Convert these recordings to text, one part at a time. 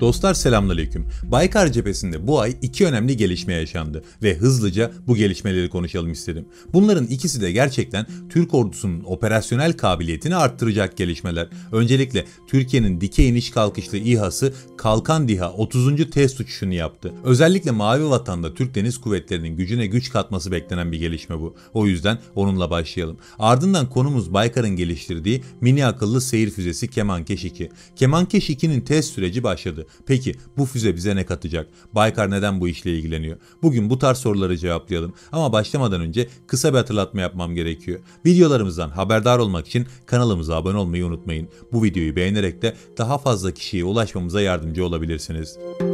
Dostlar selamünaleyküm. Baykar cephesinde bu ay iki önemli gelişme yaşandı ve hızlıca bu gelişmeleri konuşalım istedim. Bunların ikisi de gerçekten Türk ordusunun operasyonel kabiliyetini arttıracak gelişmeler. Öncelikle Türkiye'nin dikey iniş kalkışlı İHA'sı Kalkan DİHA 30. test uçuşunu yaptı. Özellikle Mavi Vatan'da Türk Deniz Kuvvetleri'nin gücüne güç katması beklenen bir gelişme bu. O yüzden onunla başlayalım. Ardından konumuz Baykar'ın geliştirdiği mini akıllı seyir füzesi Kemankeş 2. Kemankeş 2'nin test süreci başladı. Peki bu füze bize ne katacak? Baykar neden bu işle ilgileniyor? Bugün bu tarz soruları cevaplayalım ama başlamadan önce kısa bir hatırlatma yapmam gerekiyor. Videolarımızdan haberdar olmak için kanalımıza abone olmayı unutmayın. Bu videoyu beğenerek de daha fazla kişiye ulaşmamıza yardımcı olabilirsiniz. Müzik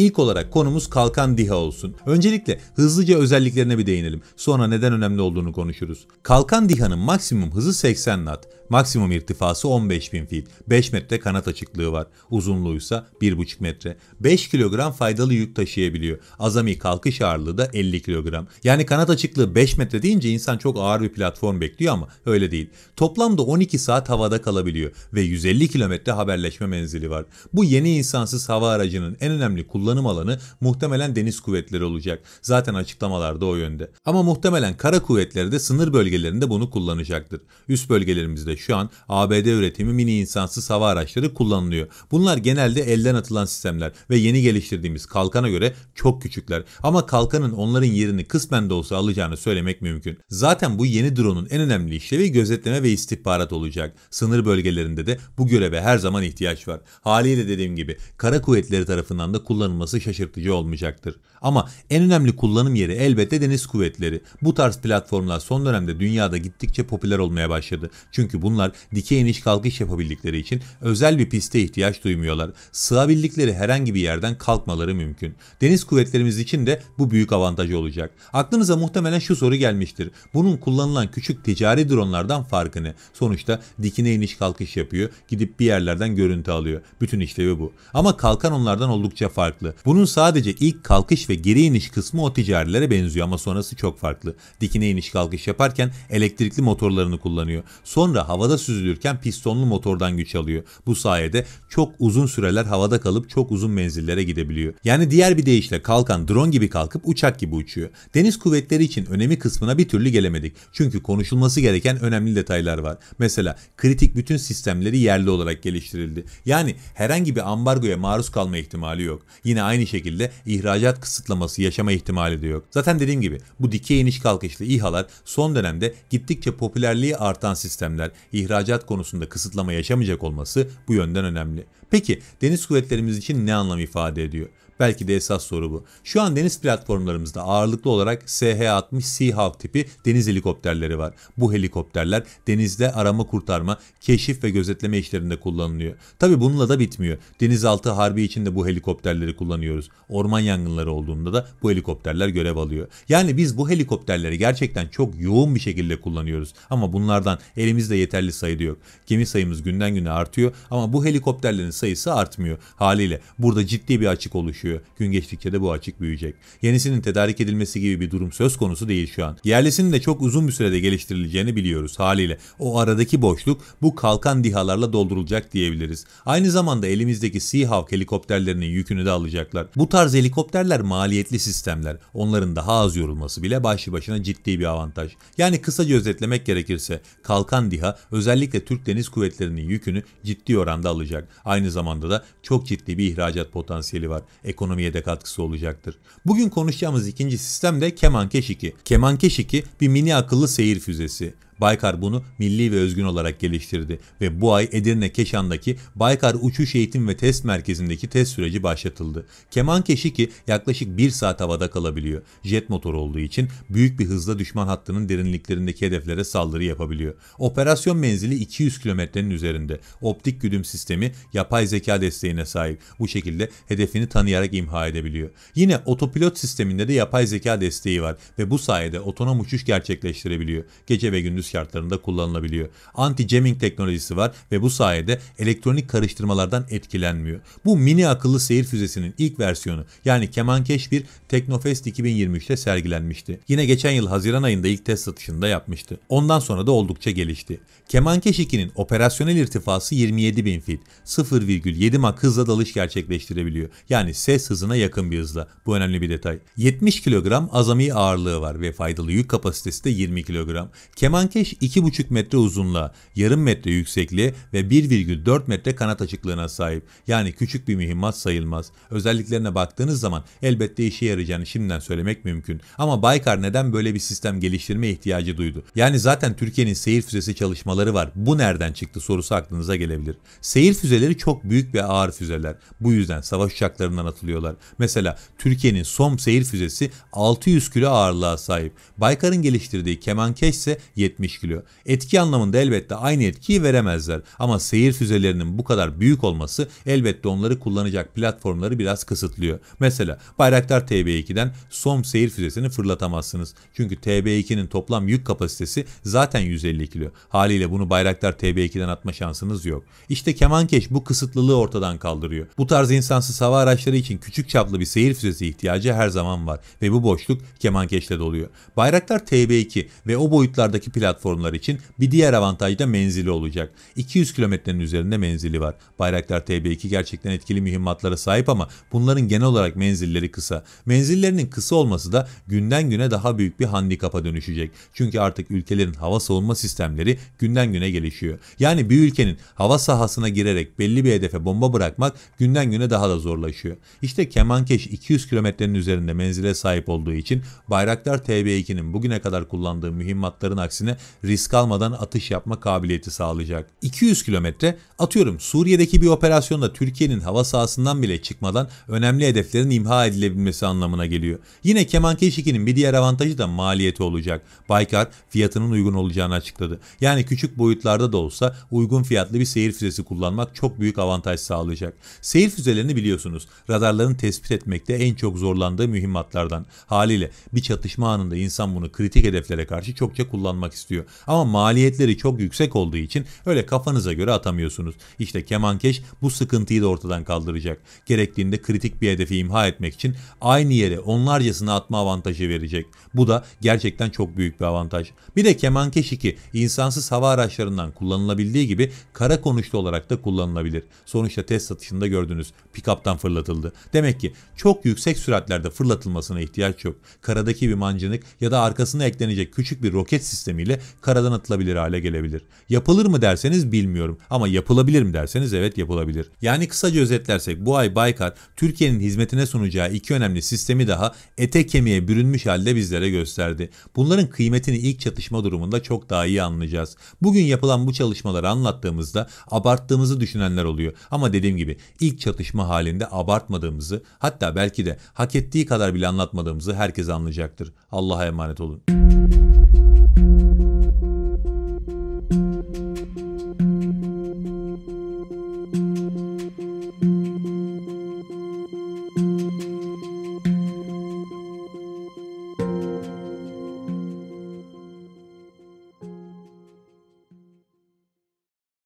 İlk olarak konumuz kalkan diha olsun. Öncelikle hızlıca özelliklerine bir değinelim. Sonra neden önemli olduğunu konuşuruz. Kalkan dihanın maksimum hızı 80 knot. Maksimum irtifası 15.000 feet. 5 metre kanat açıklığı var. Uzunluğu ise 1.5 metre. 5 kilogram faydalı yük taşıyabiliyor. Azami kalkış ağırlığı da 50 kilogram. Yani kanat açıklığı 5 metre deyince insan çok ağır bir platform bekliyor ama öyle değil. Toplamda 12 saat havada kalabiliyor ve 150 kilometre haberleşme menzili var. Bu yeni insansız hava aracının en önemli kullanım kullanım alanı muhtemelen deniz kuvvetleri olacak. Zaten açıklamalarda o yönde. Ama muhtemelen kara kuvvetleri de sınır bölgelerinde bunu kullanacaktır. Üst bölgelerimizde şu an ABD üretimi mini insansız hava araçları kullanılıyor. Bunlar genelde elden atılan sistemler ve yeni geliştirdiğimiz kalkana göre çok küçükler. Ama kalkanın onların yerini kısmen de olsa alacağını söylemek mümkün. Zaten bu yeni drone'un en önemli işlevi gözetleme ve istihbarat olacak. Sınır bölgelerinde de bu göreve her zaman ihtiyaç var. Haliyle dediğim gibi kara kuvvetleri tarafından da kullanılmaktadır kullanılması şaşırtıcı olmayacaktır. Ama en önemli kullanım yeri elbette deniz kuvvetleri. Bu tarz platformlar son dönemde dünyada gittikçe popüler olmaya başladı. Çünkü bunlar dikey iniş kalkış yapabildikleri için özel bir piste ihtiyaç duymuyorlar. Sığabildikleri herhangi bir yerden kalkmaları mümkün. Deniz kuvvetlerimiz için de bu büyük avantaj olacak. Aklınıza muhtemelen şu soru gelmiştir. Bunun kullanılan küçük ticari dronlardan farkı ne? Sonuçta dikine iniş kalkış yapıyor, gidip bir yerlerden görüntü alıyor. Bütün işlevi bu. Ama kalkan onlardan oldukça farklı başladı. Bunun sadece ilk kalkış ve geri iniş kısmı o ticarilere benziyor ama sonrası çok farklı. Dikine iniş kalkış yaparken elektrikli motorlarını kullanıyor. Sonra havada süzülürken pistonlu motordan güç alıyor. Bu sayede çok uzun süreler havada kalıp çok uzun menzillere gidebiliyor. Yani diğer bir deyişle kalkan drone gibi kalkıp uçak gibi uçuyor. Deniz kuvvetleri için önemi kısmına bir türlü gelemedik. Çünkü konuşulması gereken önemli detaylar var. Mesela kritik bütün sistemleri yerli olarak geliştirildi. Yani herhangi bir ambargoya maruz kalma ihtimali yok. Yine yine aynı şekilde ihracat kısıtlaması yaşama ihtimali de yok. Zaten dediğim gibi bu dikey iniş kalkışlı İHA'lar son dönemde gittikçe popülerliği artan sistemler ihracat konusunda kısıtlama yaşamayacak olması bu yönden önemli. Peki deniz kuvvetlerimiz için ne anlam ifade ediyor? Belki de esas soru bu. Şu an deniz platformlarımızda ağırlıklı olarak SH-60 Seahawk tipi deniz helikopterleri var. Bu helikopterler denizde arama kurtarma, keşif ve gözetleme işlerinde kullanılıyor. Tabi bununla da bitmiyor. Denizaltı harbi için de bu helikopterleri kullanıyoruz. Orman yangınları olduğunda da bu helikopterler görev alıyor. Yani biz bu helikopterleri gerçekten çok yoğun bir şekilde kullanıyoruz. Ama bunlardan elimizde yeterli sayıda yok. Gemi sayımız günden güne artıyor ama bu helikopterlerin sayısı artmıyor. Haliyle burada ciddi bir açık oluşuyor gözüküyor. Gün geçtikçe de bu açık büyüyecek. Yenisinin tedarik edilmesi gibi bir durum söz konusu değil şu an. Yerlisinin de çok uzun bir sürede geliştirileceğini biliyoruz haliyle. O aradaki boşluk bu kalkan dihalarla doldurulacak diyebiliriz. Aynı zamanda elimizdeki Seahawk helikopterlerinin yükünü de alacaklar. Bu tarz helikopterler maliyetli sistemler. Onların daha az yorulması bile başlı başına ciddi bir avantaj. Yani kısaca özetlemek gerekirse kalkan diha özellikle Türk Deniz Kuvvetleri'nin yükünü ciddi oranda alacak. Aynı zamanda da çok ciddi bir ihracat potansiyeli var. Ekonomik ekonomiye de katkısı olacaktır. Bugün konuşacağımız ikinci sistem de Kemankeş 2. Kemankeş 2 bir mini akıllı seyir füzesi. Baykar bunu milli ve özgün olarak geliştirdi ve bu ay Edirne Keşan'daki Baykar Uçuş Eğitim ve Test Merkezi'ndeki test süreci başlatıldı. Keman keşi ki yaklaşık 1 saat havada kalabiliyor. Jet motor olduğu için büyük bir hızla düşman hattının derinliklerindeki hedeflere saldırı yapabiliyor. Operasyon menzili 200 kilometrenin üzerinde. Optik güdüm sistemi yapay zeka desteğine sahip. Bu şekilde hedefini tanıyarak imha edebiliyor. Yine otopilot sisteminde de yapay zeka desteği var ve bu sayede otonom uçuş gerçekleştirebiliyor. Gece ve gündüz günümüz kullanılabiliyor. Anti-jamming teknolojisi var ve bu sayede elektronik karıştırmalardan etkilenmiyor. Bu mini akıllı seyir füzesinin ilk versiyonu yani Kemankeş 1 Teknofest 2023'te sergilenmişti. Yine geçen yıl Haziran ayında ilk test satışında yapmıştı. Ondan sonra da oldukça gelişti. Kemankeş 2'nin operasyonel irtifası 27 bin fit, 0,7 Mach hızla dalış gerçekleştirebiliyor. Yani ses hızına yakın bir hızla. Bu önemli bir detay. 70 kilogram azami ağırlığı var ve faydalı yük kapasitesi de 20 kilogram. Kemankeş Ateş 2,5 metre uzunluğa, yarım metre yüksekliğe ve 1,4 metre kanat açıklığına sahip. Yani küçük bir mühimmat sayılmaz. Özelliklerine baktığınız zaman elbette işe yarayacağını şimdiden söylemek mümkün. Ama Baykar neden böyle bir sistem geliştirme ihtiyacı duydu? Yani zaten Türkiye'nin seyir füzesi çalışmaları var. Bu nereden çıktı sorusu aklınıza gelebilir. Seyir füzeleri çok büyük ve ağır füzeler. Bu yüzden savaş uçaklarından atılıyorlar. Mesela Türkiye'nin SOM seyir füzesi 600 kilo ağırlığa sahip. Baykar'ın geliştirdiği kemankeş ise 70 eşkiliyor. Etki anlamında elbette aynı etkiyi veremezler ama seyir füzelerinin bu kadar büyük olması elbette onları kullanacak platformları biraz kısıtlıyor. Mesela Bayraktar TB2'den SOM seyir füzesini fırlatamazsınız. Çünkü TB2'nin toplam yük kapasitesi zaten 150 kilo. Haliyle bunu Bayraktar TB2'den atma şansınız yok. İşte Kemankeş bu kısıtlılığı ortadan kaldırıyor. Bu tarz insansız hava araçları için küçük çaplı bir seyir füzesi ihtiyacı her zaman var ve bu boşluk Kemankeş'te doluyor. Bayraktar TB2 ve o boyutlardaki platform platformlar için bir diğer avantaj da menzili olacak. 200 kilometrenin üzerinde menzili var. Bayraktar TB2 gerçekten etkili mühimmatlara sahip ama bunların genel olarak menzilleri kısa. Menzillerinin kısa olması da günden güne daha büyük bir handikapa dönüşecek. Çünkü artık ülkelerin hava savunma sistemleri günden güne gelişiyor. Yani bir ülkenin hava sahasına girerek belli bir hedefe bomba bırakmak günden güne daha da zorlaşıyor. İşte Kemankeş 200 kilometrenin üzerinde menzile sahip olduğu için Bayraktar TB2'nin bugüne kadar kullandığı mühimmatların aksine risk almadan atış yapma kabiliyeti sağlayacak. 200 kilometre atıyorum Suriye'deki bir operasyonda Türkiye'nin hava sahasından bile çıkmadan önemli hedeflerin imha edilebilmesi anlamına geliyor. Yine Kemankeş 2'nin bir diğer avantajı da maliyeti olacak. Baykar fiyatının uygun olacağını açıkladı. Yani küçük boyutlarda da olsa uygun fiyatlı bir seyir füzesi kullanmak çok büyük avantaj sağlayacak. Seyir füzelerini biliyorsunuz radarların tespit etmekte en çok zorlandığı mühimmatlardan. Haliyle bir çatışma anında insan bunu kritik hedeflere karşı çokça kullanmak istiyor istiyor. Ama maliyetleri çok yüksek olduğu için öyle kafanıza göre atamıyorsunuz. İşte kemankeş bu sıkıntıyı da ortadan kaldıracak. Gerektiğinde kritik bir hedefi imha etmek için aynı yere onlarcasını atma avantajı verecek. Bu da gerçekten çok büyük bir avantaj. Bir de kemankeş 2 insansız hava araçlarından kullanılabildiği gibi kara konuşlu olarak da kullanılabilir. Sonuçta test satışında gördünüz. Pikaptan fırlatıldı. Demek ki çok yüksek süratlerde fırlatılmasına ihtiyaç yok. Karadaki bir mancınık ya da arkasına eklenecek küçük bir roket sistemiyle karadan atılabilir hale gelebilir. Yapılır mı derseniz bilmiyorum ama yapılabilir mi derseniz evet yapılabilir. Yani kısaca özetlersek bu ay Baykar Türkiye'nin hizmetine sunacağı iki önemli sistemi daha ete kemiğe bürünmüş halde bizlere gösterdi. Bunların kıymetini ilk çatışma durumunda çok daha iyi anlayacağız. Bugün yapılan bu çalışmaları anlattığımızda abarttığımızı düşünenler oluyor. Ama dediğim gibi ilk çatışma halinde abartmadığımızı hatta belki de hak ettiği kadar bile anlatmadığımızı herkes anlayacaktır. Allah'a emanet olun. Müzik